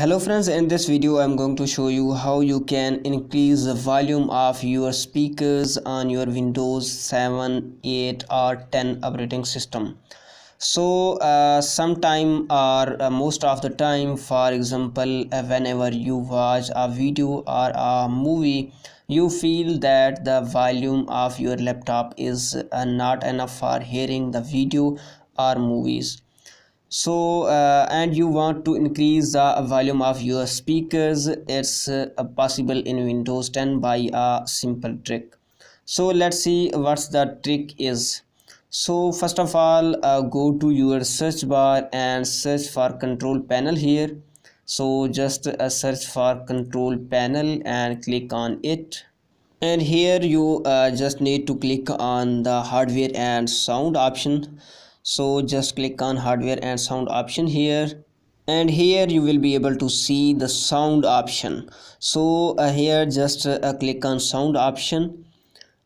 hello friends in this video i'm going to show you how you can increase the volume of your speakers on your windows 7 8 or 10 operating system so uh, sometime or uh, most of the time for example uh, whenever you watch a video or a movie you feel that the volume of your laptop is uh, not enough for hearing the video or movies so uh, and you want to increase the volume of your speakers it's uh, possible in windows 10 by a simple trick so let's see what's the trick is so first of all uh, go to your search bar and search for control panel here so just uh, search for control panel and click on it and here you uh, just need to click on the hardware and sound option so just click on hardware and sound option here and here you will be able to see the sound option so uh, here just uh, uh, click on sound option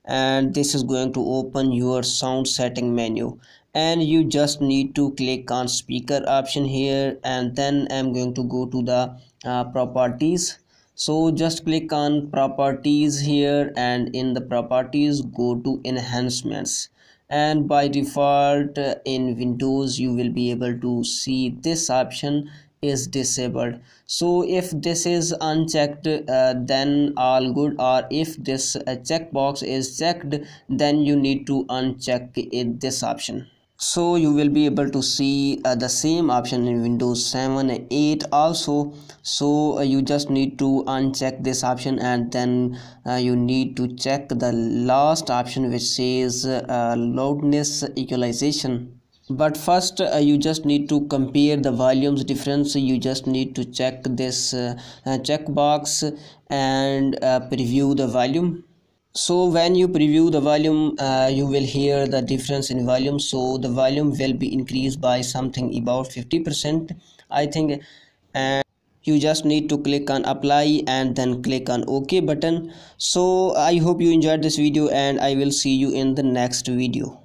and this is going to open your sound setting menu and you just need to click on speaker option here and then i'm going to go to the uh, properties so just click on properties here and in the properties go to enhancements and by default uh, in windows you will be able to see this option is disabled so if this is unchecked uh, then all good or if this uh, checkbox is checked then you need to uncheck it, this option so you will be able to see uh, the same option in windows 7 and 8 also so uh, you just need to uncheck this option and then uh, you need to check the last option which says uh, loudness equalization but first uh, you just need to compare the volumes difference you just need to check this uh, uh checkbox and uh, preview the volume so when you preview the volume uh, you will hear the difference in volume so the volume will be increased by something about 50% i think and you just need to click on apply and then click on ok button so i hope you enjoyed this video and i will see you in the next video